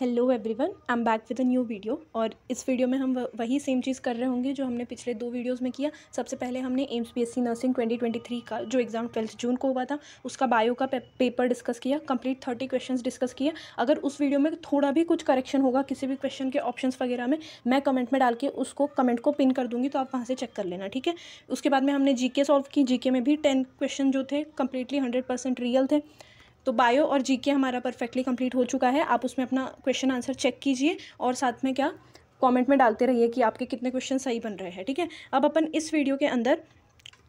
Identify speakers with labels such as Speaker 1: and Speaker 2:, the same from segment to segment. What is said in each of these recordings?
Speaker 1: hello everyone I am back with a new video और इस video में हम वही सेम चीज़ कर रहे होंगे जो हमने पिछले दो वीडियोस में किया सबसे पहले हमने एम्स बीएससी नर्सिंग 2023 का जो एग्ज़ाम ट्वेल्थ जून को हुआ था उसका बायो का पेपर डिस्कस किया कंप्लीट थर्टी क्वेश्चंस डिस्कस किया अगर उस वीडियो में थोड़ा भी कुछ करेक्शन होगा किसी भी क्वेश्चन के ऑप्शन वगैरह में मैं कमेंट में डाल के उसको कमेंट को पिन कर दूँगी तो आप वहाँ से चेक कर लेना ठीक है उसके बाद में हमने जी के सॉल्व की जी में भी टेन क्वेश्चन जो थे कम्प्लीटली हंड्रेड रियल थे तो बायो और जीके हमारा परफेक्टली कंप्लीट हो चुका है आप उसमें अपना क्वेश्चन आंसर चेक कीजिए और साथ में क्या कमेंट में डालते रहिए कि आपके कितने क्वेश्चन सही बन रहे हैं ठीक है अब अपन इस वीडियो के अंदर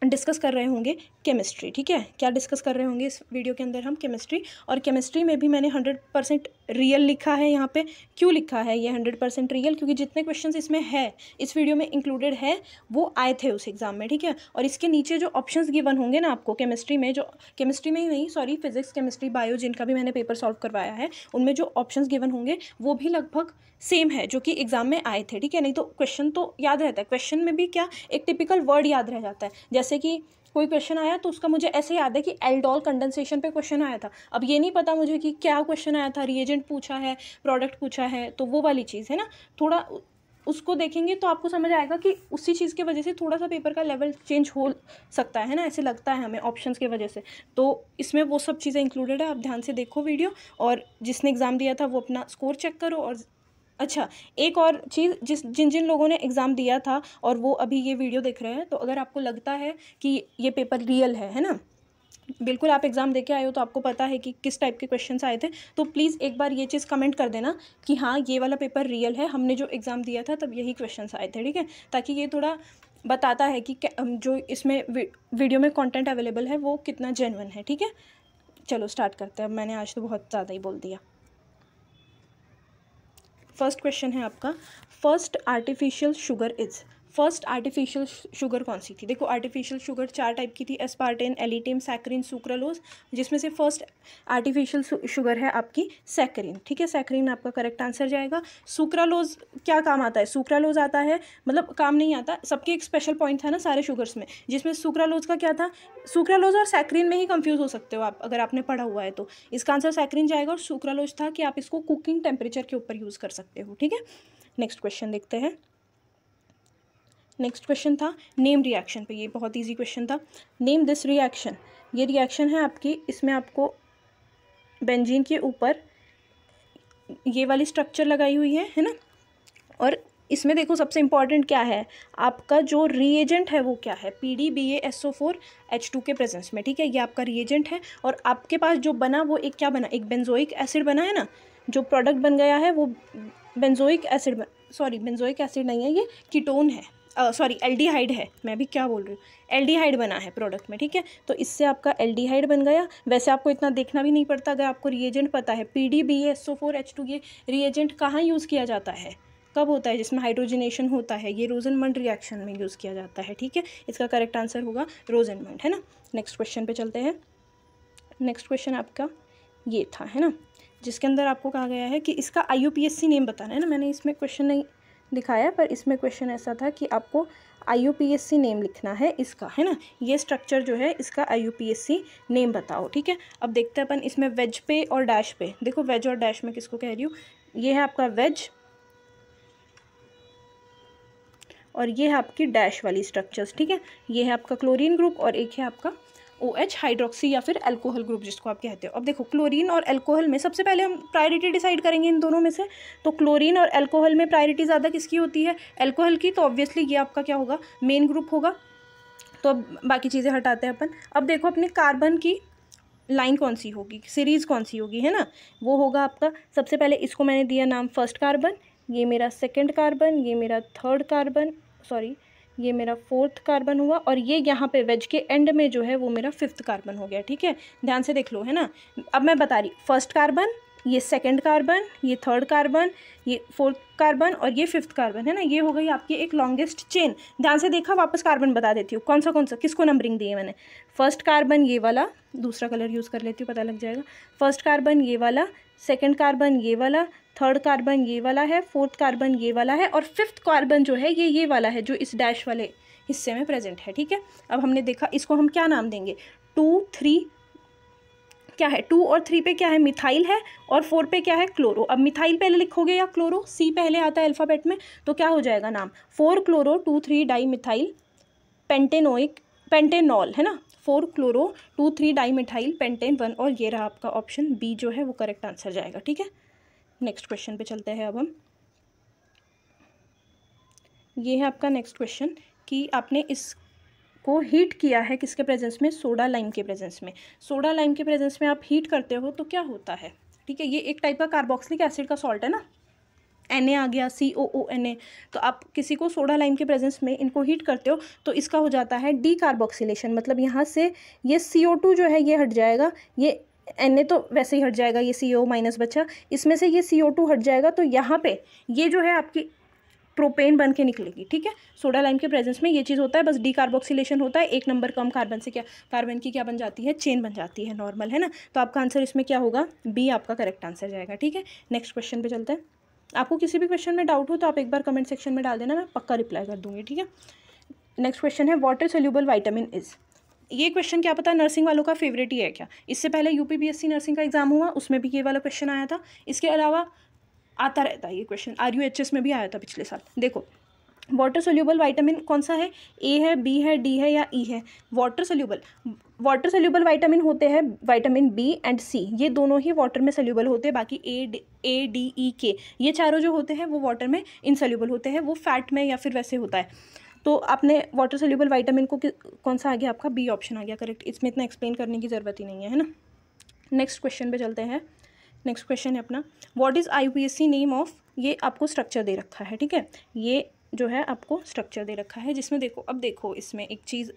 Speaker 1: डिस्कस कर रहे होंगे केमिस्ट्री ठीक है क्या डिस्कस कर रहे होंगे इस वीडियो के अंदर हम केमिस्ट्री और केमिस्ट्री में भी मैंने हंड्रेड परसेंट रियल लिखा है यहाँ पे क्यों लिखा है ये हंड्रेड परसेंट रियल क्योंकि जितने क्वेश्चंस इसमें है इस वीडियो में इंक्लूडेड है वो आए थे उस एग्ज़ाम में ठीक है और इसके नीचे जो ऑप्शंस गिवन होंगे ना आपको केमिस्ट्री में जो केमिस्ट्री में ही नहीं सॉरी फिजिक्स केमिस्ट्री बायो जिनका भी मैंने पेपर सॉल्व करवाया है उनमें जो ऑप्शन गिवन होंगे वो भी लगभग सेम है जो कि एग्ज़ाम में आए थे ठीक है नहीं तो क्वेश्चन तो याद रहता है क्वेश्चन में भी क्या एक टिपिकल वर्ड याद रह जाता है जैसे कि कोई क्वेश्चन आया तो उसका मुझे ऐसे याद है कि एल्डोल कंडेंसेशन पे क्वेश्चन आया था अब ये नहीं पता मुझे कि क्या क्वेश्चन आया था रिएजेंट पूछा है प्रोडक्ट पूछा है तो वो वाली चीज़ है ना थोड़ा उसको देखेंगे तो आपको समझ आएगा कि उसी चीज़ की वजह से थोड़ा सा पेपर का लेवल चेंज हो सकता है ना ऐसे लगता है हमें ऑप्शंस की वजह से तो इसमें वो सब चीज़ें इंक्लूडेड है आप ध्यान से देखो वीडियो और जिसने एग्ज़ाम दिया था वो अपना स्कोर चेक करो और अच्छा एक और चीज़ जिस जिन जिन लोगों ने एग्ज़ाम दिया था और वो अभी ये वीडियो देख रहे हैं तो अगर आपको लगता है कि ये पेपर रियल है है ना बिल्कुल आप एग्ज़ाम दे के आए हो तो आपको पता है कि किस टाइप के क्वेश्चन आए थे तो प्लीज़ एक बार ये चीज़ कमेंट कर देना कि हाँ ये वाला पेपर रियल है हमने जो एग्ज़ाम दिया था तब यही क्वेश्चन आए थे ठीक है ताकि ये थोड़ा बताता है कि जो इसमें वीडियो में कंटेंट अवेलेबल है वो कितना जेनवन है ठीक है चलो स्टार्ट करते हैं अब मैंने आज तो बहुत ज़्यादा ही बोल दिया फर्स्ट क्वेश्चन है आपका first artificial sugar is first artificial sugar कौन सी थी देखो आर्टिफिशियल शुगर चार टाइप की थी एस्पार्टेन एलिटेम सैक्रीन सुक्रलोज जिसमें से फर्स्ट आर्टिफिशियल शुगर है आपकी सैक्रीन ठीक है सैक्रीन आपका करेक्ट आंसर जाएगा सुक्रालोज क्या काम आता है सुक्रालोज आता है मतलब काम नहीं आता सबके एक स्पेशल पॉइंट था ना सारे शुगर्स में जिसमें सुक्रालोज का क्या था सुक्रालोज और सैक्रीन में ही कंफ्यूज हो सकते हो आप अगर आपने पढ़ा हुआ है तो इसका आंसर सैक्रीन जाएगा और सुक्रालोज था कि आप इसको कुकिंग टेम्परेचर के ऊपर यूज़ कर सकते हो ठीक है नेक्स्ट क्वेश्चन देखते हैं नेक्स्ट क्वेश्चन था नेम रिएक्शन पे ये बहुत इजी क्वेश्चन था नेम दिस रिएक्शन ये रिएक्शन है आपकी इसमें आपको बेंजीन के ऊपर ये वाली स्ट्रक्चर लगाई हुई है है ना और इसमें देखो सबसे इम्पॉर्टेंट क्या है आपका जो रिएजेंट है वो क्या है P D B S O four H two के प्रेजेंस में ठीक है ये आपका रिएजेंट है और आपके पास जो बना वो एक क्या बना एक बेंजोइक एसिड बना है ना जो प्रोडक्ट बन गया है वो benzoic acid sorry benzoic acid नहीं है ये कीटोन है सॉरी एल्डिहाइड है मैं भी क्या बोल रही हूँ एल्डिहाइड बना है प्रोडक्ट में ठीक है तो इससे आपका एल्डिहाइड बन गया वैसे आपको इतना देखना भी नहीं पड़ता अगर आपको रिएजेंट पता है P D B S O four H two ये रिएजेंट कहाँ यूज़ किया जाता है कब होता है जिसमें हाइड्रोजनेशन होता है ये रोजनमंड रिएक्शन में यूज़ किया जाता है ठीक है इसका करेक्ट आंसर होगा रोजनमंड है ना नेक्स्ट क्वेश्चन पे चलते हैं नेक्स्ट क्वेश्चन आपका ये था है ना जिसके अंदर आपको कहा गया है कि इसका आई नेम बताना है ना मैंने इसमें क्वेश्चन नहीं दिखाया पर इसमें क्वेश्चन ऐसा था कि आपको आई नेम लिखना है इसका है ना ये स्ट्रक्चर जो है इसका आई नेम बताओ ठीक है अब देखते हैं अपन इसमें वेज पे और डैश पे देखो वेज और डैश में किसको कह रही हूँ ये है आपका वेज और ये है आपकी डैश वाली स्ट्रक्चर्स ठीक है ये है आपका क्लोरीन ग्रुप और एक है आपका ओ एच हाइड्रोक्सी या फिर एल्कोहल ग्रुप जिसको आप कहते हो अब देखो क्लोरीन और एल्कोहल में सबसे पहले हम प्रायोरिटी डिसाइड करेंगे इन दोनों में से तो क्लोरीन और एल्कोहल में प्रायोरिटी ज़्यादा किसकी होती है एल्कोहल की तो ऑब्वियसली ये आपका क्या होगा मेन ग्रुप होगा तो अब बाकी चीज़ें हटाते हैं अपन अब देखो अपने कार्बन की लाइन कौन सी होगी सीरीज़ कौन सी होगी है ना वो होगा आपका सबसे पहले इसको मैंने दिया नाम फर्स्ट कार्बन ये मेरा सेकेंड कार्बन ये मेरा थर्ड कार्बन सॉरी ये मेरा फोर्थ कार्बन हुआ और ये यहाँ पे वेज के एंड में जो है वो मेरा फिफ्थ कार्बन हो गया ठीक है ध्यान से देख लो है ना अब मैं बता रही फर्स्ट कार्बन ये सेकंड कार्बन ये थर्ड कार्बन ये फोर्थ कार्बन और ये फिफ्थ कार्बन है ना ये हो गई आपकी एक लॉन्गेस्ट चेन ध्यान से देखा वापस कार्बन बता देती हूँ कौन सा कौन सा किसको नंबरिंग दी है मैंने फर्स्ट कार्बन ये वाला दूसरा कलर यूज़ कर लेती हूँ पता लग जाएगा फर्स्ट कार्बन ये वाला सेकेंड कार्बन ये वाला थर्ड कार्बन ये वाला है फोर्थ कार्बन ये वाला है और फिफ्थ कार्बन जो है ये ये वाला है जो इस डैश वाले हिस्से में प्रेजेंट है ठीक है अब हमने देखा इसको हम क्या नाम देंगे टू थ्री क्या है टू और थ्री पे क्या है मिथाइल है और फोर पे क्या है क्लोरो अब मिथाइल पहले लिखोगे या क्लोरो सी पहले आता है अल्फ़ाबेट में तो क्या हो जाएगा नाम four chloro two three di methyl pentanoic pentanol है ना four chloro two three di methyl pentane one और ये रहा आपका ऑप्शन बी जो है वो करेक्ट आंसर जाएगा ठीक है नेक्स्ट क्वेश्चन पे चलते हैं अब हम ये है आपका नेक्स्ट क्वेश्चन कि आपने इस को हीट किया है किसके प्रेजेंस में सोडा लाइम के प्रेजेंस में सोडा लाइम के प्रेजेंस में आप हीट करते हो तो क्या होता है ठीक है ये एक टाइप का कार्बोक्सिलिक एसिड का सॉल्ट है ना एन आ गया सी ओ ओ एन ए तो आप किसी को सोडा लाइम के प्रेजेंस में इनको हीट करते हो तो इसका हो जाता है डी मतलब यहाँ से ये सी टू जो है ये हट जाएगा ये एन ए तो वैसे ही हट जाएगा ये सी ओ माइनस बचा इसमें से ये सी ओ टू हट जाएगा तो यहाँ पे ये जो है आपकी प्रोपेन बन के निकलेगी ठीक है सोडा लाइम के प्रेजेंस में ये चीज़ होता है बस डी कार्बोक्सीलेशन होता है एक नंबर कम कार्बन से क्या कार्बन की क्या बन जाती है चेन बन जाती है नॉर्मल है ना तो आपका आंसर इसमें क्या होगा बी आपका करेक्ट आंसर जाएगा ठीक है नेक्स्ट क्वेश्चन पर चलते हैं आपको किसी भी क्वेश्चन में डाउट हो तो आप एक बार कमेंट सेक्शन में डाल देना मैं पक्का रिप्लाई कर दूँगी ठीक है नेक्स्ट क्वेश्चन है वाटर सोल्यूबल वाइटामिन इज़ ये क्वेश्चन क्या पता नर्सिंग वालों का फेवरेट ही है क्या इससे पहले यूपीपीएससी नर्सिंग का एग्जाम हुआ उसमें भी ये वाला क्वेश्चन आया था इसके अलावा आता रहता है ये question R U H S में भी आया था पिछले साल देखो वाटर सोल्यूबल वाइटामिन कौन सा है ए है बी है डी है या ई e है water soluble water soluble vitamin होते हैं वाइटामिन बी एंड सी ये दोनों ही वाटर में सोल्यूबल होते हैं बाकी ए ए डी ई के ये चारों जो होते हैं वो वाटर में इनसोल्यूबल होते हैं वो फैट में या फिर वैसे होता है तो आपने वाटर सोल्यूबल वाइटामिन को कौन सा आ गया आपका बी ऑप्शन आ गया करेक्ट इसमें इतना एक्सप्लेन करने की ज़रूरत ही नहीं है है ना नेक्स्ट क्वेश्चन पे चलते हैं नेक्स्ट क्वेश्चन है अपना what is I name of ये आपको स्ट्रक्चर दे रखा है ठीक है ये जो है आपको स्ट्रक्चर दे रखा है जिसमें देखो अब देखो इसमें एक चीज़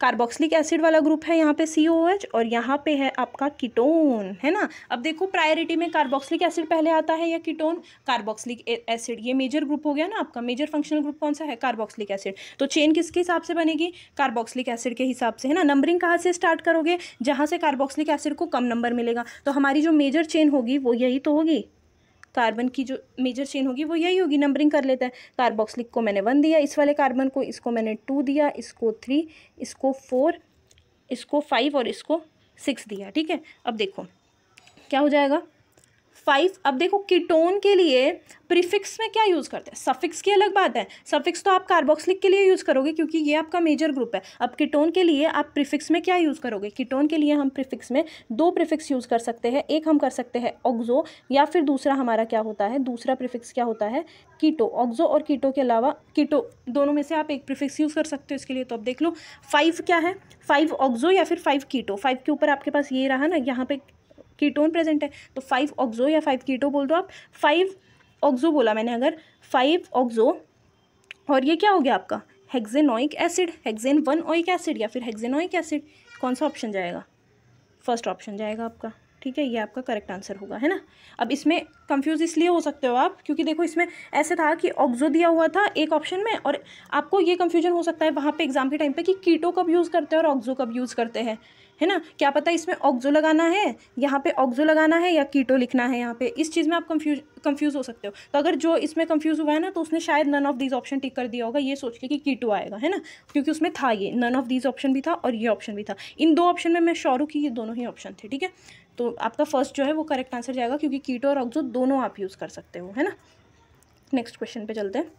Speaker 1: कार्बोक्सिलिक एसिड वाला ग्रुप है यहाँ पे सी ओ एच और यहाँ पे है आपका कीटोन है ना अब देखो प्रायोरिटी में कार्बोक्सिलिक एसिड पहले आता है या कीटोन कार्बोक्सिलिक एसिड ये मेजर ग्रुप हो गया ना आपका मेजर फंक्शनल ग्रुप कौन सा है कार्बोक्सिलिक एसिड तो चेन किसके हिसाब से बनेगी कार्बोक्सिलिक एसिड के हिसाब से है ना नंबरिंग कहाँ से स्टार्ट करोगे जहाँ से कार्बोक्सिलिक एसिड को कम नंबर मिलेगा तो हमारी जो मेजर चेन होगी वो यही तो होगी कार्बन की जो मेजर चेन होगी वो यही होगी नंबरिंग कर लेता है कार्बोक्सलिक को मैंने वन दिया इस वाले कार्बन को इसको मैंने टू दिया इसको थ्री इसको फोर इसको फाइव और इसको सिक्स दिया ठीक है अब देखो क्या हो जाएगा फाइव अब देखो कीटोन के लिए प्रीफिक्स में क्या यूज़ करते हैं सफिक्स की अलग बात है सफिक्स तो आप कार्बोक्सिलिक के लिए यूज़ करोगे क्योंकि ये आपका मेजर ग्रुप है अब कीटोन के लिए आप प्रीफिक्स में क्या यूज़ करोगे कीटोन के लिए हम प्रीफिक्स में दो प्रीफिक्स यूज़ कर सकते हैं एक हम कर सकते हैं ऑक्जो या फिर दूसरा हमारा क्या होता है दूसरा प्रीफिक्स क्या होता है कीटो ऑक्जो और कीटो के अलावा कीटो दोनों में से आप एक प्रीफिक्स यूज़ कर सकते हो इसके लिए तो अब देख लो फाइव क्या है फाइव ऑक्जो या फिर फाइव कीटो फाइव के ऊपर आपके पास ये रहा ना यहाँ पे कीटोन प्रेजेंट है तो फाइव ऑक्जो या फाइव कीटो बोल दो आप फाइव ऑक्जो बोला मैंने अगर फाइव ऑक्जो और ये क्या हो गया आपका hexanoic acid hexane one oic acid या फिर हेक्जेनोइक एसिड कौन सा ऑप्शन जाएगा फर्स्ट ऑप्शन जाएगा आपका ठीक है ये आपका करेक्ट आंसर होगा है ना अब इसमें कंफ्यूज इसलिए हो सकते हो आप क्योंकि देखो इसमें ऐसे था कि ऑक्जो दिया हुआ था एक ऑप्शन में और आपको ये कंफ्यूजन हो सकता है वहाँ पे एग्जाम के टाइम पे कि कीटो कब यूज़ करते हैं और ऑक्जो कब यूज़ करते हैं है ना क्या पता इसमें ऑक्जो लगाना है यहाँ पे ऑक्जो लगाना है या कीटो लिखना है यहाँ पे इस चीज़ में आप कंफ्यूज कंफ्यूज हो सकते हो तो अगर जो इसमें कंफ्यूज हुआ है ना तो उसने शायद none of these option tick कर दिया होगा ये सोच के कि कीटो आएगा है ना क्योंकि उसमें था ये नन ऑफ दीज ऑप्शन भी था और ये ऑप्शन भी था इन दो ऑप्शन में मैं श्योर की कि ये दोनों ही ऑप्शन थे ठीक है तो आपका फर्स्ट जो है वो करेक्ट आंसर जाएगा क्योंकि कीटो और ऑक्जो दोनों आप यूज़ कर सकते हो है ना नेक्स्ट क्वेश्चन पे चलते हैं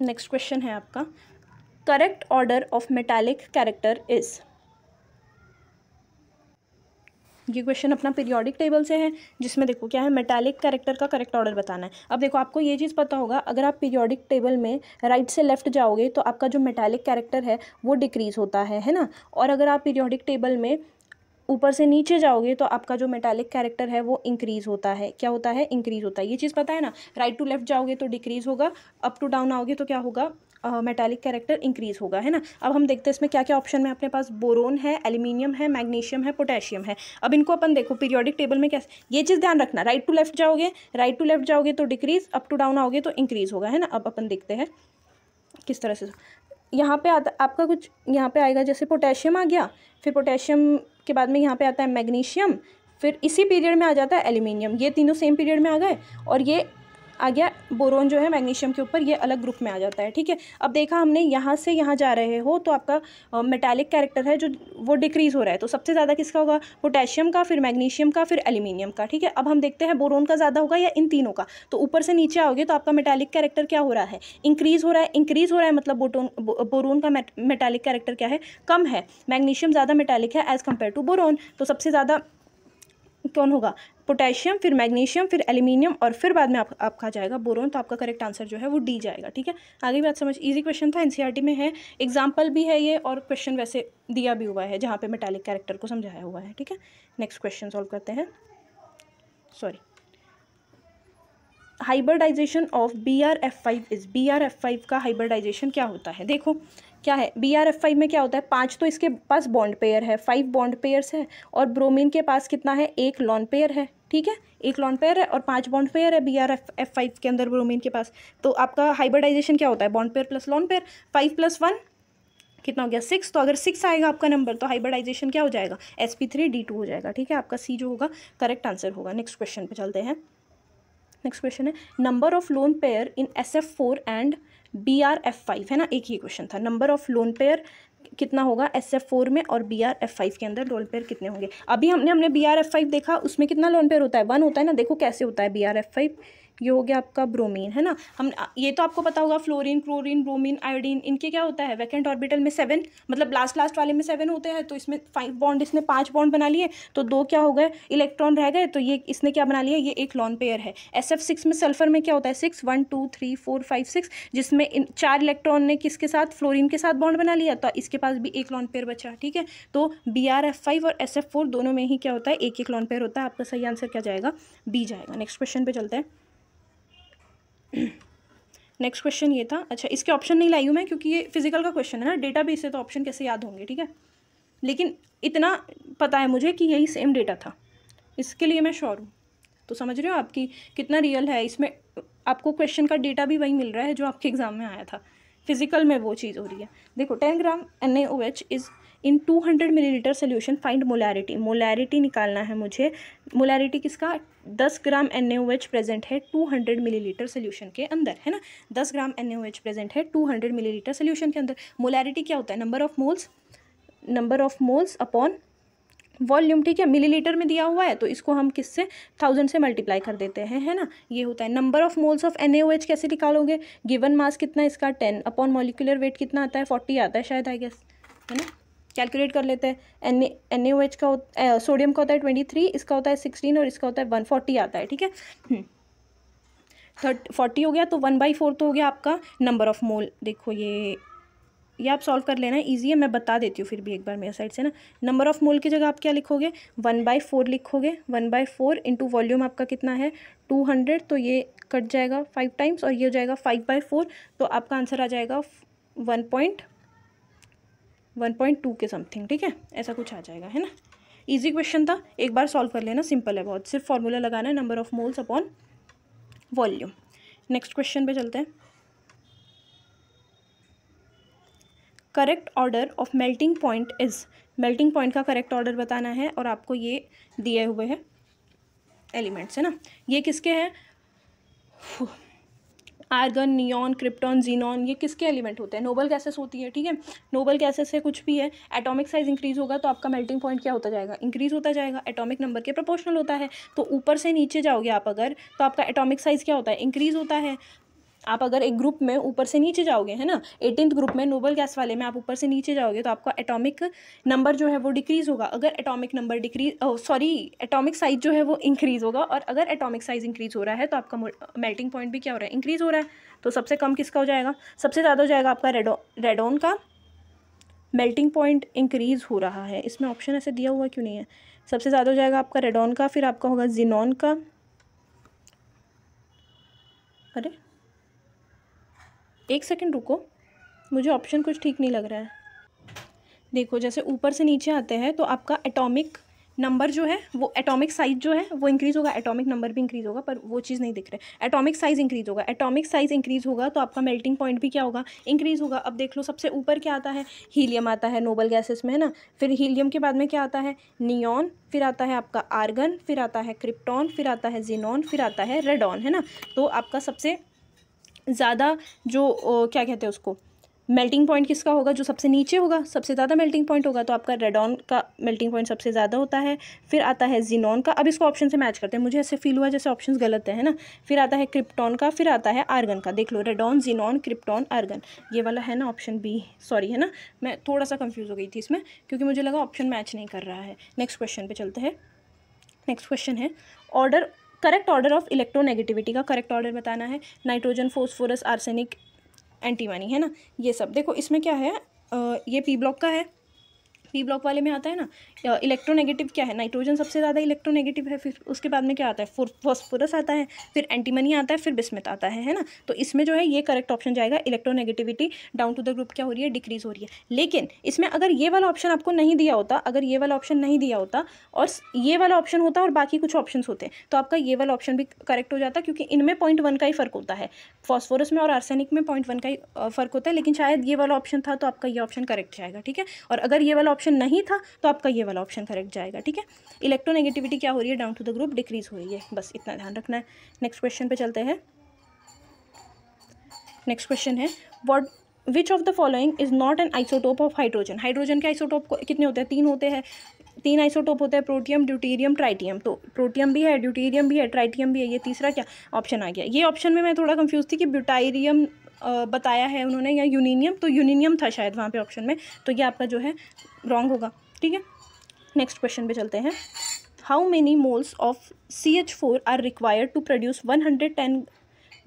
Speaker 1: नेक्स्ट क्वेश्चन है आपका correct order of metallic character is ये क्वेश्चन अपना पीरियोडिक टेबल से है जिसमें देखो क्या है मेटालिक कैरेक्टर का करेक्ट ऑर्डर बताना है अब देखो आपको ये चीज़ पता होगा अगर आप पीरियोडिक टेबल में राइट से लेफ्ट जाओगे तो आपका जो मेटालिक कैरेक्टर है वो डिक्रीज़ होता है है ना और अगर आप पीरियोडिक टेबल में ऊपर से नीचे जाओगे तो आपका जो मेटालिक कैरेक्टर है वो इंक्रीज़ होता है क्या होता है इंक्रीज़ होता है ये चीज़ पता है ना राइट टू लेफ्ट जाओगे तो डिक्रीज़ होगा अप टू डाउन आओगे तो क्या होगा मेटालिक कैरेक्टर इंक्रीज़ होगा है ना अब हम देखते हैं इसमें क्या क्या ऑप्शन में अपने पास बोरोन है एल्यूमिनियम है मैग्नीशियम है पोटेशियम है अब इनको अपन देखो पीरियोडिक टेबल में कैसे ये चीज़ ध्यान रखना राइट टू लेफ्ट जाओगे राइट टू लेफ्ट जाओगे तो डिक्रीज़ अप टू डाउन आओगे तो इंक्रीज़ होगा है ना अब अपन देखते हैं किस तरह से यहाँ पे आता आपका कुछ यहाँ पे आएगा जैसे पोटेशियम आ गया फिर पोटेशियम के बाद में यहाँ पे आता है मैग्नीशियम फिर इसी पीरियड में आ जाता है एल्यूमिनियम ये तीनों सेम पीरियड में आ गए और ये आ गया बोरोन जो है मैग्नीशियम के ऊपर ये अलग ग्रुप में आ जाता है ठीक है अब देखा हमने यहाँ से यहाँ जा रहे हो तो आपका मेटालिक कैरेक्टर है जो वो डिक्रीज़ हो रहा है तो सबसे ज़्यादा किसका होगा पोटेशियम का फिर मैग्नीशियम का फिर एल्यूमिनियम का ठीक है अब हम देखते हैं बोरोन का ज़्यादा होगा या इन तीनों का तो ऊपर से नीचे आओगे तो आपका मेटालिक कैरेक्टर क्या हो रहा है इंक्रीज़ हो रहा है इंक्रीज़ हो रहा है मतलब बोटोन बोरोन का मेटालिक कैरेक्टर क्या है कम है मैग्नीशियम ज़्यादा मेटालिक है एज़ कम्पेयर टू बोरोन तो सबसे ज़्यादा कौन होगा पोटेशियम फिर मैग्नीशियम फिर एल्यूमिनियम और फिर बाद में आप आपका जाएगा बोरोन तो आपका करेक्ट आंसर जो है वो डी जाएगा ठीक है आगे बात समझ इजी क्वेश्चन था एनसीईआरटी में है एग्जांपल भी है ये और क्वेश्चन वैसे दिया भी हुआ है जहाँ पे मेटालिक कैरेक्टर को समझाया हुआ है ठीक है नेक्स्ट क्वेश्चन सॉल्व करते हैं sorry hybridisation of B R F five is B R F five का हाइब्रिडाइजेशन क्या होता है देखो क्या है बी आर एफ फाइव में क्या होता है पाँच तो इसके पास बॉन्ड पेयर है फाइव बॉन्ड पेयर्स है और ब्रोमीन के पास कितना है एक लॉन पेयर है ठीक है एक लॉन पेयर है और पांच बॉन्ड पेयर है B R F F five के अंदर ब्रोमीन के पास तो आपका हाइब्रिडाइजेशन क्या होता है bond pair plus lone pair five plus one कितना हो गया सिक्स तो अगर सिक्स आएगा आपका नंबर तो हाइब्रिडाइजेशन क्या हो जाएगा S P three D two हो जाएगा ठीक है आपका सी जो होगा करेक्ट आंसर होगा नेक्स्ट क्वेश्चन पे चलते हैं नेक्स्ट क्वेश्चन है number of lone pair in S F four and B R F five है ना एक ही क्वेश्चन था नंबर ऑफ लोन पेयर कितना होगा एस एफ फोर में और बी आर एफ फाइव के अंदर लोन पेयर कितने होंगे अभी हमने हमने बी आर एफ फाइव देखा उसमें कितना लोन पेयर होता है वन होता है ना देखो कैसे होता है बी आर एफ फाइव ये हो गया आपका ब्रोमीन है ना हम ये तो आपको पता होगा फ्लोरीन क्लोरीन ब्रोमीन आयोडीन इनके क्या होता है वैकेंट ऑर्बिटल में सेवन मतलब लास्ट लास्ट वाले में सेवन होते हैं तो इसमें फाइव बॉन्ड इसने पाँच बॉन्ड बना लिए तो दो क्या हो गए इलेक्ट्रॉन रह गए तो ये इसने क्या बना लिया ये एक लॉन पेयर है एस एफ सिक्स में सल्फर में क्या होता है six one two three four five six जिसमें इन चार इलेक्ट्रॉन ने किसके साथ फ्लोरिन के साथ बॉन्ड बना लिया तो इसके पास भी एक लॉन पेयर बचा ठीक है तो बी आर एफ फाइव और एस एफ फोर दोनों में ही क्या होता है एक एक लॉन पेयर होता है आपका सही आंसर क्या जाएगा बी जाएगा नेक्स्ट क्वेश्चन पे चलते हैं नेक्स्ट क्वेश्चन ये था अच्छा इसके ऑप्शन नहीं लाई हूँ मैं क्योंकि ये फिजिकल का क्वेश्चन है ना डेटा बेस से तो ऑप्शन कैसे याद होंगे ठीक है लेकिन इतना पता है मुझे कि यही सेम डेटा था इसके लिए मैं श्योर हूँ तो समझ रहे हो आपकी कितना रियल है इसमें आपको क्वेश्चन का डेटा भी वही मिल रहा है जो आपके एग्ज़ाम में आया था फिजिकल में वो चीज़ हो रही है देखो ten gram N H is in 200 millilitre solution find molarity molarity निकालना है मुझे मोलैरिटी किसका 10 ग्राम एन प्रेजेंट है 200 मिलीलीटर सोल्यूशन के अंदर है ना 10 ग्राम एन प्रेजेंट है 200 मिलीलीटर सोल्यूशन के अंदर मोलैरिटी क्या होता है number of moles number of moles upon volume ठीक है मिलीलीटर में दिया हुआ है तो इसको हम किससे थाउजेंड से मल्टीप्लाई कर देते हैं है ना ये होता है number of moles of N कैसे निकालोगे गिवन मास कितना इसका टेन अपॉन मॉलिकुलर वेट कितना आता है फोर्टी आता है शायद आई गेस है ना कैलकुलेट कर लेते हैं एन एन का सोडियम का होता है ट्वेंटी थ्री इसका होता है सिक्सटीन और इसका होता है वन फोर्टी आता है ठीक है थर्ट फोर्टी हो गया तो वन बाई फोर तो हो गया आपका नंबर ऑफ मोल देखो ये ये आप सॉल्व कर लेना ईजी है मैं बता देती हूँ फिर भी एक बार मेरे साइड से ना नंबर ऑफ मोल की जगह आप क्या लिखोगे वन बाई फोर लिखोगे one by four into volume आपका कितना है टू हंड्रेड तो ये कट जाएगा फाइव टाइम्स और ये हो जाएगा फाइव बाई फोर तो आपका आंसर आ जाएगा one point one point two के समथिंग ठीक है ऐसा कुछ आ जाएगा है ना इजी क्वेश्चन था एक बार सॉल्व कर लेना सिंपल है बहुत सिर्फ फॉर्मूला लगाना है number of moles upon volume next question पे चलते हैं correct order of melting point is melting point का करेक्ट ऑर्डर बताना है और आपको ये दिए हुए हैं एलिमेंट्स है ना ये किसके हैं आर्गन नियॉन क्रिप्टॉन जीनॉन ये किसके एलिमेंट होते हैं नोबल गैसेस होती है ठीक है नोबल गैसेस से कुछ भी है एटॉमिक साइज इंक्रीज होगा तो आपका मेल्टिंग पॉइंट क्या होता जाएगा इंक्रीज होता जाएगा एटॉमिक नंबर के प्रपोर्शनल होता है तो ऊपर से नीचे जाओगे आप अगर तो आपका एटॉमिक साइज क्या होता है इंक्रीज होता है आप अगर एक ग्रुप में ऊपर से नीचे जाओगे है ना एटीन ग्रुप में नोबल गैस वाले में आप ऊपर से नीचे जाओगे तो आपका एटॉमिक नंबर जो है वो डिक्रीज़ होगा अगर atomic number decrease sorry atomic size जो है वो इंक्रीज़ होगा और अगर एटॉमिक साइज इंक्रीज़ हो रहा है तो आपका मेल्टिंग पॉइंट भी क्या हो रहा है इंक्रीज़ हो रहा है तो सबसे कम किसका हो जाएगा सबसे ज़्यादा हो जाएगा आपका रेडो रेडोन का मेल्टिंग पॉइंट इंक्रीज़ हो रहा है इसमें ऑप्शन ऐसे दिया हुआ क्यों नहीं है सबसे ज़्यादा हो जाएगा आपका रेडोन का फिर आपका होगा जिनॉन का अरे एक सेकंड रुको मुझे ऑप्शन कुछ ठीक नहीं लग रहा है देखो जैसे ऊपर से नीचे आते हैं तो आपका एटॉमिक नंबर जो है वो एटॉमिक साइज जो है वो इंक्रीज़ होगा एटॉमिक नंबर भी इंक्रीज़ होगा पर वो चीज़ नहीं दिख रहा है एटॉमिक साइज़ इंक्रीज़ होगा एटॉमिक साइज़ इंक्रीज़ होगा तो आपका मेल्टिंग पॉइंट भी क्या होगा इंक्रीज़ होगा अब देख लो सबसे ऊपर क्या आता है हीलियम आता है नोबल गैसेस में है ना फिर हीलियम के बाद में क्या आता है नियॉन फिर आता है आपका आर्गन फिर आता है क्रिप्टॉन फिर आता है जीनॉन फिर आता है रेडॉन है ना तो आपका सबसे ज़्यादा जो क्या कहते हैं उसको मेल्टिंग पॉइंट किसका होगा जो सबसे नीचे होगा सबसे ज़्यादा मेल्टिंग पॉइंट होगा तो आपका रेडॉन का मेल्टिंग पॉइंट सबसे ज़्यादा होता है फिर आता है जीनॉन का अब इसको ऑप्शन से मैच करते हैं मुझे ऐसे फील हुआ जैसे ऑप्शन गलत है ना फिर आता है क्रिप्टॉन का फिर आता है आर्गन का देख लो रेडॉन जीनॉन क्रिप्टॉन आर्गन ये वाला है ना ऑप्शन बी सॉरी है ना मैं थोड़ा सा कन्फ्यूज़ हो गई थी इसमें क्योंकि मुझे लगा ऑप्शन मैच नहीं कर रहा है नेक्स्ट क्वेश्चन पर चलते हैं नेक्स्ट क्वेश्चन है order correct order of electronegativity का करेक्ट ऑर्डर बताना है नाइट्रोजन फोस्फोरस आर्सेनिक एंटीमनी है ना ये सब देखो इसमें क्या है आ, ये पी ब्लॉक का है पी ब्लॉक वाले में आता है ना इलेक्ट्रोनेगेटिव क्या है नाइट्रोजन सबसे ज़्यादा इलेक्ट्रोनेगेटिव है फिर उसके बाद में क्या आता है फॉस्फोरस आता है फिर एंटीमनी आता है फिर बिस्मित आता है है ना तो इसमें जो है ये करेक्ट ऑप्शन जाएगा electronegativity down to the group क्या हो रही है डिक्रीज हो रही है लेकिन इसमें अगर ये वाला ऑप्शन आपको नहीं दिया होता अगर ये वाला ऑप्शन नहीं दिया होता और ये वाला ऑप्शन होता और बाकी कुछ ऑप्शन होते तो आपका ये वाला ऑप्शन भी करेक्ट हो जाता क्योंकि इनमें पॉइंट वन का ही फर्क होता है फॉस्फोरस में और आर्सेनिक में पॉइंट वन का ही फर्क होता है लेकिन शायद ये वाला ऑप्शन था तो आपका ये ऑप्शन करेक्ट जाएगा ठीक है और अगर ये वाला ऑप्शन नहीं था तो आपका ये वाला ऑप्शन करेक्ट जाएगा ठीक है इलेक्ट्रोनेगेटिविटी क्या हो रही है down to the group decrease हो रही है बस इतना ध्यान रखना है नेक्स्ट क्वेश्चन पे चलते हैं नेक्स्ट क्वेश्चन है what which of the following is not an isotope of hydrogen hydrogen के आइसोटोप कितने होते हैं तीन होते हैं तीन आइसोटोप होते हैं प्रोटियम ड्यूटीरियम ट्राइटियम तो प्रोटियम भी है ड्यूटीरियम भी है ट्राइटियम भी है ये तीसरा क्या ऑप्शन आ गया ये ऑप्शन में मैं थोड़ा कंफ्यूज थी कि ब्यूटाइरियम बताया है उन्होंने या यूनियम तो यूनियम था शायद वहाँ पे ऑप्शन में तो ये आपका जो है रॉन्ग होगा ठीक है नेक्स्ट क्वेश्चन पे चलते हैं how many moles of C H four are required to produce one hundred ten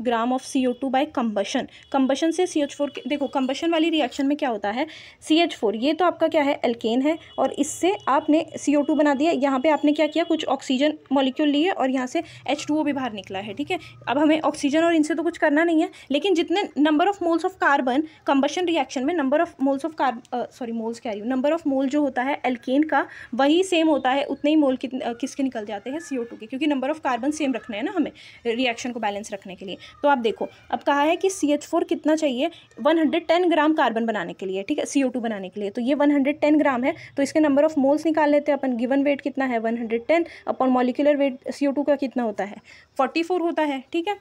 Speaker 1: gram of C O two by combustion combustion से सी एच फोर देखो कम्बशन वाली रिएक्शन में क्या होता है सी एच फोर ये तो आपका क्या है एल्केन है और इससे आपने सी ओ टू बना दिया यहाँ पे आपने क्या किया कुछ ऑक्सीजन मॉलिक्यूल लिए और यहाँ से एच टू ओ भी बाहर निकला है ठीक है अब हमें ऑक्सीजन और इनसे तो कुछ करना नहीं है लेकिन जितने number of moles of carbon combustion reaction में number of moles of carb sorry moles कह रही हूँ नंबर ऑफ मोल जो होता है एल्केन का वही सेम होता है उतने ही मोल किसके निकल जाते हैं सी ओ टू के क्योंकि नंबर ऑफ कार्बन सेम रखना है ना हमें रिएक्शन को बैलेंस रखने के लिए तो आप देखो अब कहा है कि सी एच फोर कितना चाहिए one hundred ten gram carbon बनाने के लिए ठीक है सी ओ टू बनाने के लिए तो ये वन हंड्रेड टेन ग्राम है तो इसके नंबर ऑफ मोल्स निकाल लेते हैं अपन गिवन वेट कितना है वन हंड्रेड टेन अपन molecular weight C O two का कितना होता है फोर्टी फोर होता है ठीक है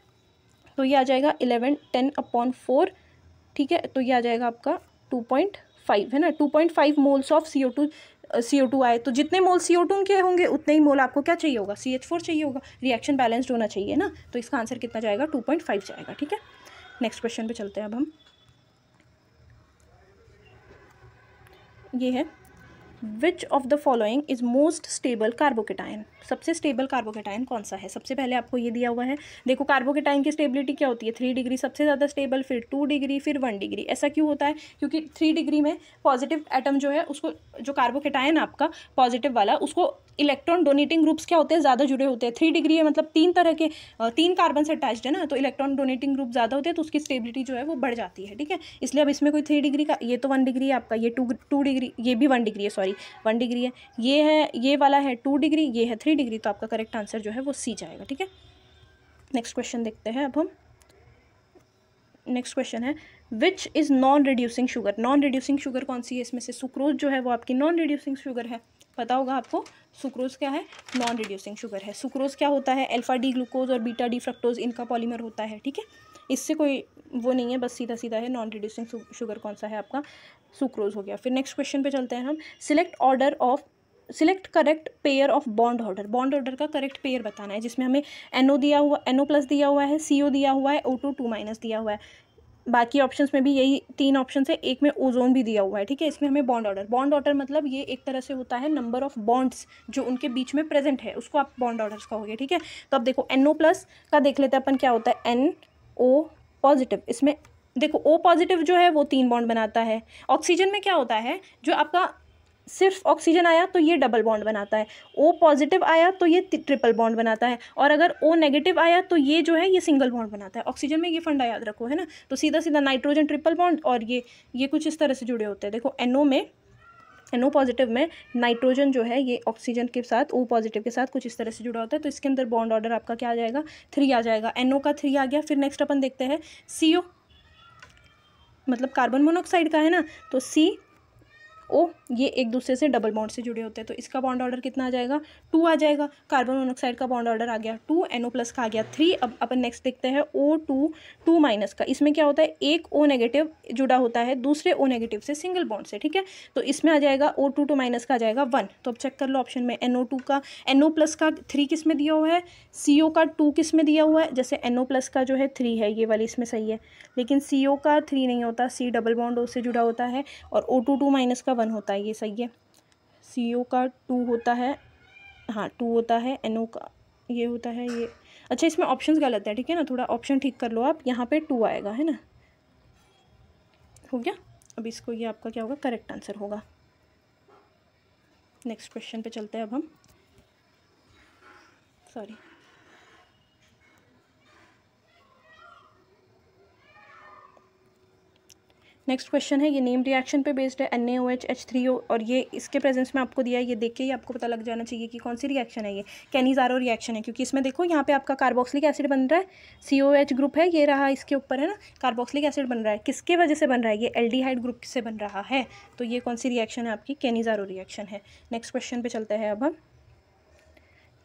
Speaker 1: तो ये आ जाएगा इलेवन टेन अपॉन फोर ठीक है तो ये आ जाएगा आपका टू पॉइंट फाइव है ना two point five moles of C O two C O two आए तो जितने मोल सी ओ टू के होंगे उतने ही मोल आपको क्या चाहिए होगा सी एच फोर चाहिए होगा रिएक्शन बैलेंस्ड होना चाहिए ना तो इसका आंसर कितना जाएगा टू पॉइंट फाइव जाएगा ठीक है नेक्स्ट क्वेश्चन पे चलते हैं अब हम ये है which of the following is most stable carbocation सबसे स्टेबल कार्बोकेटाइन कौन सा है सबसे पहले आपको ये दिया हुआ है देखो कार्बोकेटाइन की स्टेबिलिटी क्या होती है थ्री डिग्री सबसे ज़्यादा स्टेबल फिर टू डिग्री फिर वन डिग्री ऐसा क्यों होता है क्योंकि थ्री डिग्री में पॉजिटिव एटम जो है उसको जो कार्बोकेटाइन आपका पॉजिटिव वाला उसको इलेक्ट्रॉन डोनेटिंग ग्रुप्स क्या होते हैं ज़्यादा जुड़े होते हैं थ्री डिग्री है मतलब तीन तरह के तीन कार्बन से अटैच्ड है ना तो इलेक्ट्रॉन डोनेटिंग ग्रुप ज़्यादा होते हैं तो उसकी स्टेबिलिटी जो है वो बढ़ जाती है ठीक है इसलिए अब इसमें कोई थ्री डिग्री का ये तो वन डिग्री है आपका ये टू टू डिग्री ये भी वन डिग्री है सॉरी सॉरी वन डिग्री है ये है ये वाला है टू डिग्री ये है थ्री डिग्री तो आपका करेक्ट आंसर जो है वो सी जाएगा ठीक है नेक्स्ट क्वेश्चन देखते हैं अब हम नेक्स्ट क्वेश्चन है which is non reducing sugar non reducing sugar कौन सी है इसमें से सुक्रोज जो है वो आपकी नॉन रिड्यूसिंग शुगर है पता होगा आपको सुक्रोज क्या है नॉन रिड्यूसिंग शुगर है सुक्रोज क्या होता है एल्फा डी ग्लूकोज और बीटा डी फ्रक्टोज इनका पॉलीमर होता है ठीक है इससे कोई वो नहीं है बस सीधा सीधा है नॉन रिड्यूसिंग शुगर कौन सा है आपका सुक्रोज हो गया फिर नेक्स्ट क्वेश्चन पे चलते हैं हम select order of select correct pair of bond order bond order का करेक्ट पेयर बताना है जिसमें हमें एनओ दिया हुआ एनओ प्लस दिया हुआ है सी दिया हुआ है ओ टू टू माइनस दिया हुआ है बाकी ऑप्शंस में भी यही तीन ऑप्शन है एक में ओजोन भी दिया हुआ है ठीक है इसमें हमें बॉन्ड ऑर्डर बॉन्ड ऑर्डर मतलब ये एक तरह से होता है नंबर ऑफ बॉन्ड्स जो उनके बीच में प्रेजेंट है उसको आप बॉन्ड ऑर्डर्स कहोगे ठीक है तो अब देखो एन ओ प्लस का देख लेते हैं अपन क्या होता है एन ओ पॉजिटिव इसमें देखो ओ पॉजिटिव जो है वो तीन बॉन्ड बनाता है ऑक्सीजन में क्या होता है जो आपका सिर्फ ऑक्सीजन आया तो ये डबल बॉन्ड बनाता है ओ पॉजिटिव आया तो ये ट्रिपल बॉन्ड बनाता है और अगर ओ नेगेटिव आया तो ये जो है ये सिंगल बॉन्ड बनाता है ऑक्सीजन में ये फंडा याद रखो है ना तो सीधा सीधा नाइट्रोजन ट्रिपल बॉन्ड और ये ये कुछ इस तरह से जुड़े होते हैं देखो एनओ NO में एन ओ पॉजिटिव में नाइट्रोजन जो है ये ऑक्सीजन के साथ ओ पॉजिटिव के साथ कुछ इस तरह से जुड़ा होता है तो इसके अंदर बॉन्ड ऑर्डर आपका क्या आ जाएगा थ्री आ जाएगा एन NO का थ्री आ गया फिर नेक्स्ट अपन देखते हैं सी मतलब कार्बन मोनोऑक्साइड का है ना तो सी ओ ये एक दूसरे से डबल बॉन्ड से जुड़े होते हैं तो इसका बॉन्ड ऑर्डर कितना आ जाएगा टू आ जाएगा कार्बन मोनोक्साइड का बॉन्ड ऑर्डर आ गया टू ओ प्लस का आ गया थ्री अब अपन नेक्स्ट देखते हैं ओ टू टू माइनस का इसमें क्या होता है एक ओ नेगेटिव जुड़ा होता है दूसरे ओ नेगेटिव से सिंगल बॉन्ड से ठीक है तो इसमें आ जाएगा ओ टू टू माइनस का आ जाएगा वन तो अब चेक कर लो ऑप्शन में एन ओ टू का एन ओ प्लस का थ्री किस में दिया हुआ है सी ओ का टू किस में दिया हुआ है जैसे एन ओ प्लस का जो है थ्री है ये वाली इसमें सही है लेकिन सी ओ का थ्री नहीं होता सी डबल बॉन्ड ओ से जुड़ा होता है और ओ टू टू माइनस का वन होता है ये सही है सी ओ का टू होता है हाँ टू होता है एन ओ का ये होता है ये अच्छा इसमें ऑप्शन गलत है ठीक है ना थोड़ा ऑप्शन ठीक कर लो आप यहाँ पे टू आएगा है ना हो गया अब इसको ये आपका क्या होगा करेक्ट आंसर होगा नेक्स्ट क्वेश्चन पे चलते हैं अब हम सॉरी नेक्स्ट क्वेश्चन है ये नेम रिएक्शन पे बेस्ड है N H H three O और ये इसके प्रेजेंस में आपको दिया है ये देख के ही आपको पता लग जाना चाहिए कि कौन सी रिएक्शन है ये कैनिजारो रिएक्शन है क्योंकि इसमें देखो यहाँ पे आपका कार्बोक्सिलिक एसिड बन रहा है सी ओ एच ग्रुप है ये रहा इसके ऊपर है ना कार्बोक्सिलिक एसिड बन रहा है किसके वजह से बन रहा है ये एल ग्रुप से बन रहा है तो ये कौन सी रिएक्शन है आपकी कैनिजारो रिएक्शन है नेक्स्ट क्वेश्चन पर चलते हैं अब हम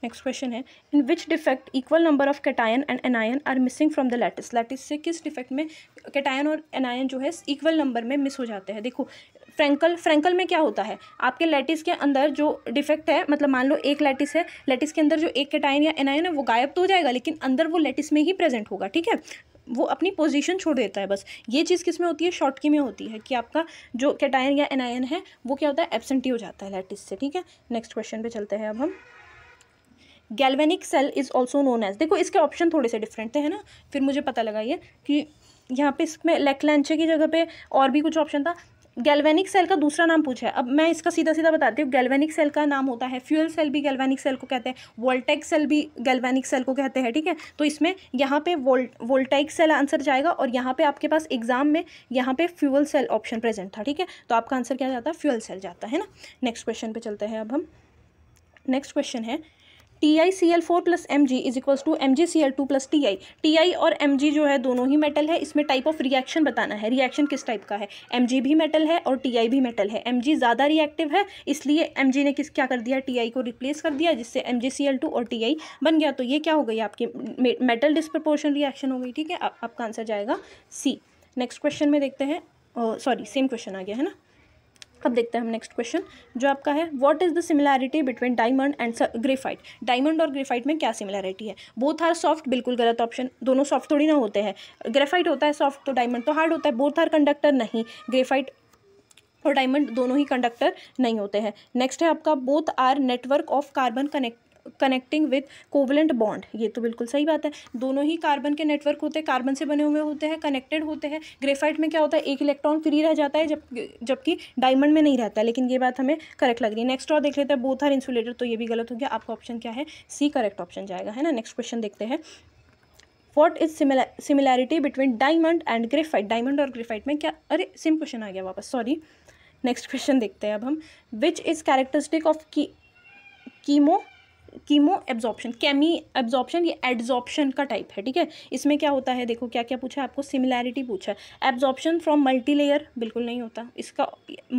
Speaker 1: नेक्स्ट क्वेश्चन है in which defect equal number of cation and anion are missing from the lattice lattice से किस डिफेक्ट में कैटायन और एनायन जो है इक्वल नंबर में मिस हो जाते हैं देखो फ्रेंकल फ्रेंकल में क्या होता है आपके लेटिस के अंदर जो डिफेक्ट है मतलब मान लो एक लेटिस है लेटिस के अंदर जो एक कैटाइन या एनायन है वो गायब तो हो जाएगा लेकिन अंदर वो लेटिस में ही प्रेजेंट होगा ठीक है वो अपनी पोजीशन छोड़ देता है बस ये चीज़ किस में होती है शॉर्टकी में होती है कि आपका जो कैटायन या एनायन है वो क्या होता है एबसेंटी हो जाता है लेटिस से ठीक है नेक्स्ट क्वेश्चन पे चलते हैं अब हम galvanic cell is also known as देखो इसके ऑप्शन थोड़े से डिफरेंट थे है ना फिर मुझे पता लगा ये कि यहाँ पे इसमें लेकलैंचे की जगह पे और भी कुछ ऑप्शन था गैल्वेनिक सेल का दूसरा नाम पूछा है अब मैं इसका सीधा सीधा बताती हूँ गैल्वेनिक सेल का नाम होता है फ्यूल सेल भी गैल्वेनिक सेल को कहते हैं वोल्टेक सेल भी गैल्वेनिक सेल को कहते हैं ठीक है तो इसमें यहाँ पे वोल्ट वोल्टेक सेल आंसर जाएगा और यहाँ पे आपके पास एग्जाम में यहाँ पे फ्यूअल सेल ऑप्शन प्रेजेंट था ठीक है तो आपका आंसर क्या जाता है फ्यूअल सेल जाता है ना नेक्स्ट क्वेश्चन पर चलते हैं अब हम नेक्स्ट क्वेश्चन है T I C L four plus M G is equals to M G C L two plus T I T I और एम जी जो है दोनों ही मेटल है इसमें टाइप ऑफ रिएक्शन बताना है रिएक्शन किस टाइप का है एम जी भी मेटल है और टी आई भी मेटल है एम जी ज़्यादा रिएक्टिव है इसलिए एम जी ने किस क्या कर दिया टी आई को रिप्लेस कर दिया जिससे M G C L two और टी आई बन गया तो ये क्या हो गई आपकी मेटल डिस्प्रपोर्शन रिएक्शन हो गई ठीक है आपका आंसर जाएगा सी नेक्स्ट क्वेश्चन में देखते हैं सॉरी सेम क्वेश्चन आ गया है ना अब देखते हैं हम नेक्स्ट क्वेश्चन जो आपका है what is the similarity between diamond and graphite diamond और ग्रेफाइट में क्या सिमिलैरिटी है बोथ आर सॉफ्ट बिल्कुल गलत ऑप्शन दोनों सॉफ्ट थोड़ी ना होते हैं ग्रेफाइट होता है सॉफ्ट तो डायमंड तो हार्ड होता है बोथ आर कंडक्टर नहीं ग्रेफाइट और डायमंड दोनों ही कंडक्टर नहीं होते हैं नेक्स्ट है आपका both are network of carbon connect connecting with covalent bond ये तो बिल्कुल सही बात है दोनों ही कार्बन के नेटवर्क होते हैं कार्बन से बने हुए होते हैं कनेक्टेड होते हैं ग्रेफाइट में क्या होता है एक इलेक्ट्रॉन फ्री रह जाता है जब जबकि डायमंड में नहीं रहता लेकिन ये बात हमें करेक्ट लग रही है नेक्स्ट और देख लेते हैं बोथ आर इंसुलेटर तो ये भी गलत हो गया आपका ऑप्शन क्या है सी करेक्ट ऑप्शन जाएगा है ना नेक्स्ट क्वेश्चन देखते हैं what is similarity between diamond and graphite diamond और ग्रेफाइट में क्या अरे सेम क्वेश्चन आ गया वापस सॉरी नेक्स्ट क्वेश्चन देखते हैं अब हम विच इज़ कैरेक्टरिस्टिक ऑफ की chemo chemo absorption chemi absorption या एड्जॉर्प्शन का टाइप है ठीक है इसमें क्या होता है देखो क्या क्या पूछा है आपको सिमिलैरिटी पूछा है एब्जॉर्प्शन फ्रॉम मल्टी लेयर बिल्कुल नहीं होता इसका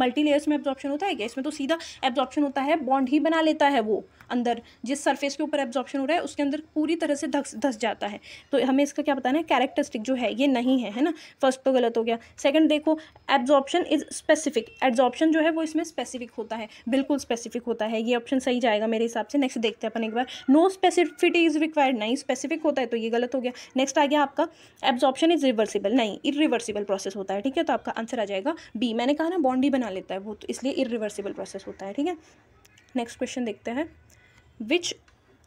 Speaker 1: मल्टी लेयर्स में एब्जॉर्प्शन होता है क्या इसमें तो सीधा एब्जॉर्प्शन होता है बॉन्ड ही बना लेता है वो अंदर जिस सरफेस के ऊपर एब्जॉर्प्शन हो रहा है उसके अंदर पूरी तरह से धस धस जाता है तो हमें इसका क्या बताना है कैरेक्टरिस्टिक जो है ये नहीं है है ना फर्स्ट तो गलत हो गया सेकंड देखो एब्जॉर्प्शन इज स्पेसिफिक एब्जॉर्प्शन जो है वो इसमें स्पेसिफिक होता है बिल्कुल स्पेसिफिक होता है ये ऑप्शन सही जाएगा मेरे हिसाब से नेक्स्ट देखते सकते हैं अपन एक बार नो स्पेसिफिटी इज़ रिक्वायर्ड नहीं स्पेसिफिक होता है तो ये गलत हो गया नेक्स्ट आ गया आपका एब्जॉर्प्शन इज रिवर्सिबल नहीं इरिवर्सिबल प्रोसेस होता है ठीक है तो आपका आंसर आ जाएगा बी मैंने कहा ना बॉन्ड ही बना लेता है वो तो इसलिए इरिवर्सिबल प्रोसेस होता है ठीक है नेक्स्ट क्वेश्चन देखते हैं which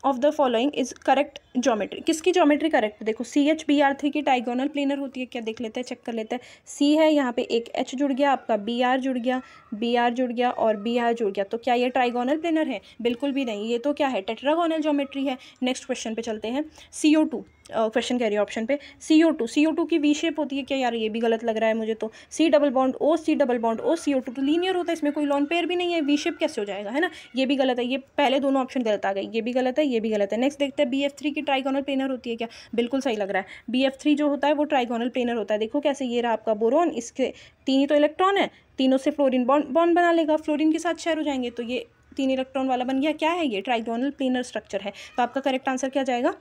Speaker 1: of the following is correct geometry किसकी जोमेट्री करेक्ट देखो C H B R three की टाइगोनल प्लेनर होती है क्या देख लेते हैं चेक कर लेते हैं सी है यहाँ पे एक एच जुड़ गया आपका बी आर जुड़ गया बी आर जुड़ गया और बी आर जुड़ गया तो क्या ये ट्राइगोनल प्लेनर है बिल्कुल भी नहीं ये तो क्या है टेट्रागोनल ज्योमेट्री है नेक्स्ट क्वेश्चन पे चलते हैं सी ओ टू क्वेश्चन कह रही है ऑप्शन पे C O two C O two की वी शेप होती है क्या यार ये भी गलत लग रहा है मुझे तो C double bond O C double bond O C O two तो लीनियर होता है इसमें कोई लॉन पेयर भी नहीं है वी शेप कैसे हो जाएगा है ना ये भी गलत है ये पहले दोनों ऑप्शन गलत आ गई ये भी गलत है ये भी गलत है नेक्स्ट देखते हैं बी एफ थ्री की ट्राइगोनल प्लेनर होती है क्या बिल्कुल सही लग रहा है बी एफ थ्री जो होता है वो ट्राइगोनल प्लेनर होता है देखो कैसे ये रहा आपका बोरोन इसके तीन ही तो इलेक्ट्रॉन है तीनों से फ्लोरिन बॉन्ड बॉन्ड बना लेगा फ्लोरिन के साथ शेयर हो जाएंगे तो ये तीन इलेक्ट्रॉन वाला बन गया क्या है ये ट्राइगोनल प्लेनर स्ट्रक्चर है तो आपका करेक्ट आंसर क्या जाएगा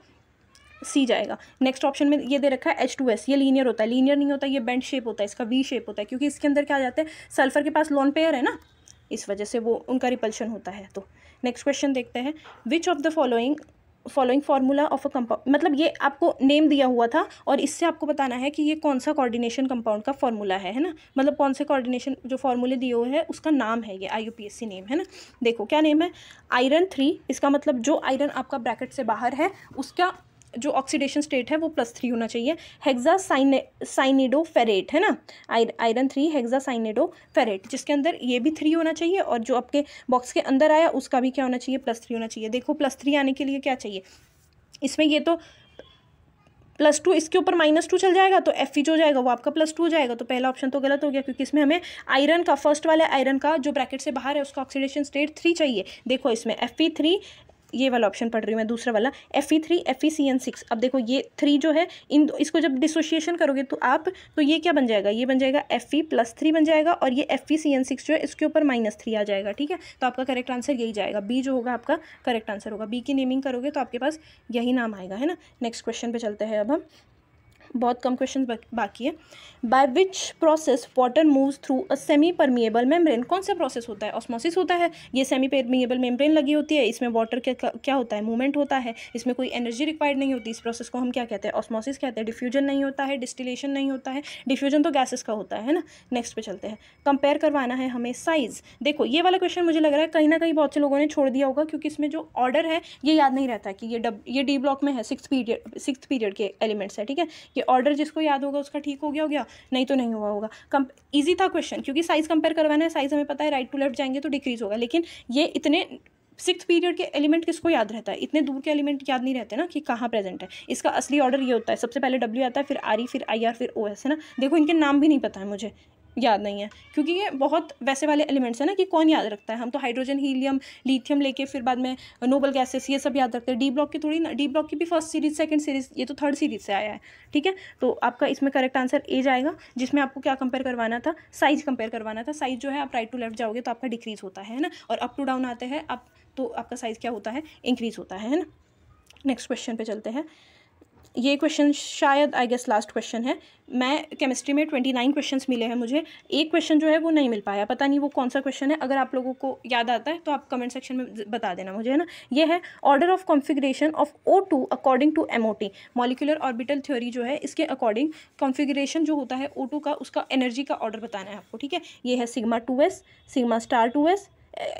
Speaker 1: सी जाएगा नेक्स्ट ऑप्शन में ये दे रखा है एच टू एस ये लीनियर होता है लीनियर नहीं होता ये बेंड शेप होता है इसका वी शेप होता है क्योंकि इसके अंदर क्या आ जाता है सल्फर के पास लॉन पेयर है ना इस वजह से वो उनका रिपल्शन होता है तो नेक्स्ट क्वेश्चन देखते हैं which of the following following formula of a compound मतलब ये आपको नेम दिया हुआ था और इससे आपको बताना है कि ये कौन सा कोऑर्डिनेशन कंपाउंड का फॉर्मूला है है ना मतलब कौन से कोऑर्डिनेशन जो फॉर्मूले दिए हुए हैं उसका नाम है ये आई नेम है ना देखो क्या नेम है आयरन थ्री इसका मतलब जो आयरन आपका ब्रैकेट से बाहर है उसका जो ऑक्सीडेशन स्टेट है वो प्लस थ्री होना चाहिए हेक्सा साइनिडो फेरेट है ना iron three hexa cyanido ferrate जिसके अंदर ये भी थ्री होना चाहिए और जो आपके बॉक्स के अंदर आया उसका भी क्या होना चाहिए प्लस थ्री होना चाहिए देखो प्लस थ्री आने के लिए क्या चाहिए इसमें ये तो प्लस टू इसके ऊपर माइनस टू चल जाएगा तो एफ जो जाएगा वो आपका प्लस टू हो जाएगा तो पहला ऑप्शन तो गलत हो गया क्योंकि इसमें हमें आयरन का फर्स्ट वाले आयरन का जो ब्रैकेट से बाहर है उसका ऑक्सीडेशन स्टेट थ्री चाहिए देखो इसमें एफ ई थ्री ये वाला ऑप्शन पढ़ रही हूँ मैं दूसरा वाला F E three F E C N six अब देखो ये थ्री जो है इन इसको जब डिसोशिएशन करोगे तो आप तो ये क्या बन जाएगा ये बन जाएगा एफ ई प्लस थ्री बन जाएगा और ये F E C N six जो है इसके ऊपर माइनस थ्री आ जाएगा ठीक है तो आपका करेक्ट आंसर यही जाएगा बी जो होगा आपका करेक्ट आंसर होगा बी की नेमिंग करोगे तो आपके पास यही नाम आएगा है ना नेक्स्ट क्वेश्चन पर चलते हैं अब हम बहुत कम क्वेश्चन बाकी है by which process water moves through a semi permeable membrane कौन सा प्रोसेस होता है ऑस्मोसिस होता है ये सेमी परमिएबल मेम्ब्रेन लगी होती है इसमें वाटर क्या होता है मूवमेंट होता है इसमें कोई एनर्जी रिक्वायर्ड नहीं होती इस प्रोसेस को हम क्या कहते हैं ऑस्मोसिस कहते हैं डिफ्यूजन नहीं होता है डिस्टिलेशन नहीं होता है डिफ्यूजन तो गैसेस का होता है ना नेक्स्ट पे चलते हैं कंपेयर करवाना है हमें साइज़ देखो ये वाला क्वेश्चन मुझे लग रहा है कहीं ना कहीं बहुत से लोगों ने छोड़ दिया होगा क्योंकि इसमें जो ऑर्डर है ये याद नहीं रहता कि ये डब ये डी ब्लॉक में है सिक्स पीरियड सिक्स पीरियड के एलिमेंट्स है ठीक है कि ऑर्डर जिसको याद होगा उसका ठीक हो गया हो गया नहीं तो नहीं हुआ होगा कम ईजी था क्वेश्चन क्योंकि साइज़ कंपेयर करवाना है साइज़ हमें पता है राइट टू लेफ्ट जाएंगे तो डिक्रीज़ होगा लेकिन ये इतने सिक्स पीरियड के एलिमेंट किसको याद रहता है इतने दूर के एलिमेंट याद नहीं रहते ना कि कहाँ प्रेजेंट है इसका असली ऑर्डर ये होता है सबसे पहले डब्ल्यू आता है फिर आर e, फिर आई आर फिर ओ एस है ना देखो इनके नाम भी नहीं पता है मुझे याद नहीं है क्योंकि ये बहुत वैसे वाले एलिमेंट्स हैं ना कि कौन याद रखता है हम तो हाइड्रोजन हीलियम लिथियम लेके फिर बाद में नोबल गैसेस ये सब याद रखते हैं डी ब्लॉक की थोड़ी ना डी ब्लॉक की भी फर्स्ट सीरीज सेकंड सीरीज ये तो थर्ड सीरीज से आया है ठीक है तो आपका इसमें करेक्ट आंसर ए जाएगा जिसमें आपको क्या कंपेयर करवाना था साइज कंपेयर करवाना था साइज जो है आप राइट टू लेफ्ट जाओगे तो आपका डिक्रीज होता है ना और अप टू डाउन आते हैं आप तो आपका साइज़ क्या होता है इंक्रीज होता है ना नेक्स्ट क्वेश्चन पे चलते हैं ये क्वेश्चन शायद आई गेस लास्ट क्वेश्चन है मैं केमिस्ट्री में ट्वेंटी नाइन क्वेश्चन मिले हैं मुझे एक क्वेश्चन जो है वो नहीं मिल पाया पता नहीं वो कौन सा क्वेश्चन है अगर आप लोगों को याद आता है तो आप कमेंट सेक्शन में बता देना मुझे है ना ये है order of configuration of O two according to M O T molecular orbital theory जो है इसके अकॉर्डिंग कॉन्फिग्रेशन जो होता है ओ टू का उसका एनर्जी का ऑर्डर बताना है आपको ठीक है ये है sigma two S sigma star two S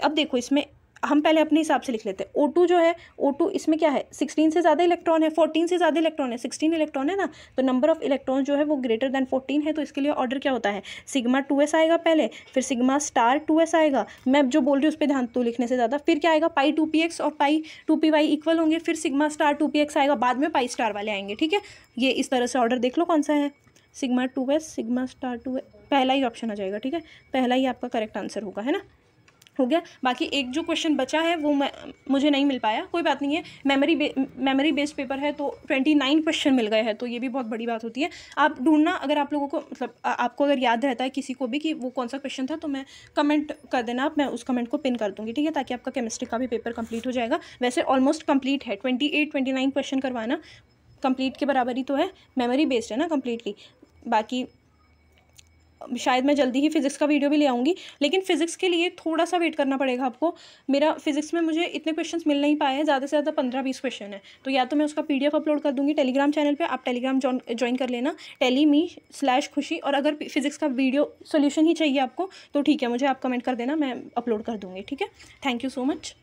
Speaker 1: अब देखो इसमें हम पहले अपने हिसाब से लिख लेते हैं ओ जो है ओ टू इसमें क्या है सिक्सटीन से ज़्यादा इलेक्ट्रॉन है फोर्टीन से ज़्यादा इलेक्ट्रॉन है सिक्सटीन इलेक्ट्रॉन है ना तो नंबर ऑफ इलेक्ट्रॉन जो है वो ग्रेटर देन फोर्टीन है तो इसके लिए ऑर्डर क्या होता है सिग्मा टू एस आएगा पहले फिर सिग्मा स्टार टू एस आएगा मैं जो बोल रही हूँ उस पर ध्यान तो लिखने से ज़्यादा फिर क्या आएगा पाई टू पी एक्स और pi two P Y equal होंगे फिर sigma star two P X आएगा बाद में पाई स्टार वाले आएंगे ठीक है ये इस तरह से ऑर्डर देख लो कौन सा है sigma two S sigma star two पहला ही ऑप्शन आ जाएगा ठीक है पहला ही आपका करेक्ट आंसर होगा है ना हो गया बाकी एक जो क्वेश्चन बचा है वो मैं मुझे नहीं मिल पाया कोई बात नहीं है मेमोरी मेमोरी बेस्ड पेपर है तो ट्वेंटी नाइन क्वेश्चन मिल गए हैं तो ये भी बहुत बड़ी बात होती है आप ढूंढना अगर आप लोगों को मतलब आपको अगर याद रहता है किसी को भी कि वो कौन सा क्वेश्चन था तो मैं कमेंट कर देना आप मैं उस कमेंट को पिन कर दूँगी ठीक है ताकि आपका केमिस्ट्री का भी पेपर कंप्लीट हो जाएगा वैसे ऑलमोस्ट कम्प्लीट है twenty eight twenty nine question करवाना कंप्लीट के बराबर ही तो है मेमोरी बेस्ड है ना कम्प्लीटली बाकी शायद मैं जल्दी ही फिज़िक्स का वीडियो भी ले आऊँगी लेकिन फ़िज़िक्स के लिए थोड़ा सा वेट करना पड़ेगा आपको मेरा फिज़िक्स में मुझे इतने क्वेश्चंस मिल नहीं पाए हैं ज़्यादा से ज़्यादा पंद्रह बीस क्वेश्चन है तो या तो मैं उसका पीडीएफ अपलोड कर दूँगी टेलीग्राम चैनल पर आप टेलीग्राम ज्वाइन कर लेना टेली मी स्लैश खुशी और अगर फिज़िक्स का वीडियो सोल्यूशन ही चाहिए आपको तो ठीक है मुझे आप कमेंट कर देना मैं अपलोड कर दूँगी ठीक है थैंक यू सो मच